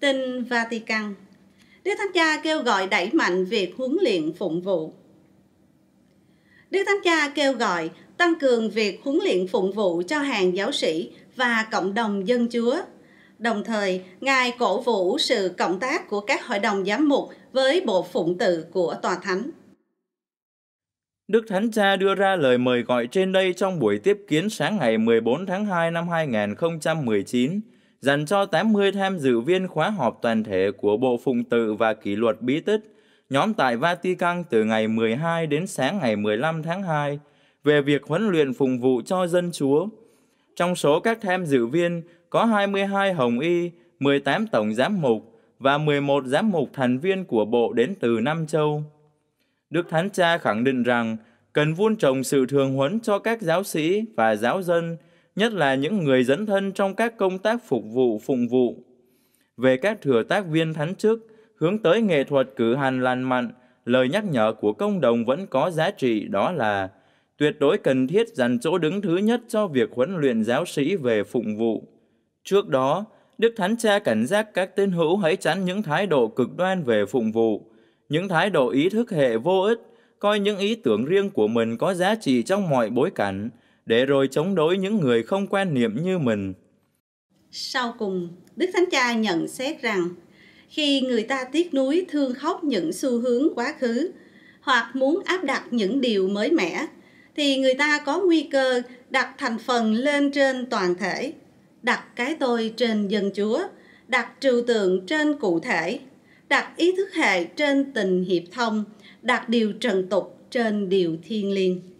Tin Vatican Đức Thánh Cha kêu gọi đẩy mạnh việc huấn luyện phụng vụ Đức Thánh Cha kêu gọi tăng cường việc huấn luyện phụng vụ cho hàng giáo sĩ và cộng đồng dân chúa. Đồng thời, Ngài cổ vũ sự cộng tác của các hội đồng giám mục với bộ phụng tự của Tòa Thánh. Đức Thánh Cha đưa ra lời mời gọi trên đây trong buổi tiếp kiến sáng ngày 14 tháng 2 năm 2019 dành cho 80 tham dự viên khóa họp toàn thể của Bộ Phụng tự và Kỷ luật Bí tích, nhóm tại Vatican từ ngày 12 đến sáng ngày 15 tháng 2 về việc huấn luyện phục vụ cho dân Chúa. Trong số các tham dự viên có 22 hồng y, 18 tổng giám mục và 11 giám mục thành viên của bộ đến từ Nam Châu. Đức Thánh Cha khẳng định rằng cần vun trồng sự thường huấn cho các giáo sĩ và giáo dân – nhất là những người dẫn thân trong các công tác phục vụ phụng vụ. Về các thừa tác viên thánh chức, hướng tới nghệ thuật cử hành lành mạnh, lời nhắc nhở của công đồng vẫn có giá trị đó là tuyệt đối cần thiết dành chỗ đứng thứ nhất cho việc huấn luyện giáo sĩ về phụng vụ. Trước đó, Đức Thánh Cha cảnh giác các tín hữu hãy tránh những thái độ cực đoan về phụng vụ, những thái độ ý thức hệ vô ích, coi những ý tưởng riêng của mình có giá trị trong mọi bối cảnh, để rồi chống đối những người không quan niệm như mình. Sau cùng, Đức Thánh Cha nhận xét rằng, khi người ta tiếc nuối thương khóc những xu hướng quá khứ, hoặc muốn áp đặt những điều mới mẻ, thì người ta có nguy cơ đặt thành phần lên trên toàn thể, đặt cái tôi trên dân chúa, đặt trừu tượng trên cụ thể, đặt ý thức hệ trên tình hiệp thông, đặt điều trần tục trên điều thiên liêng.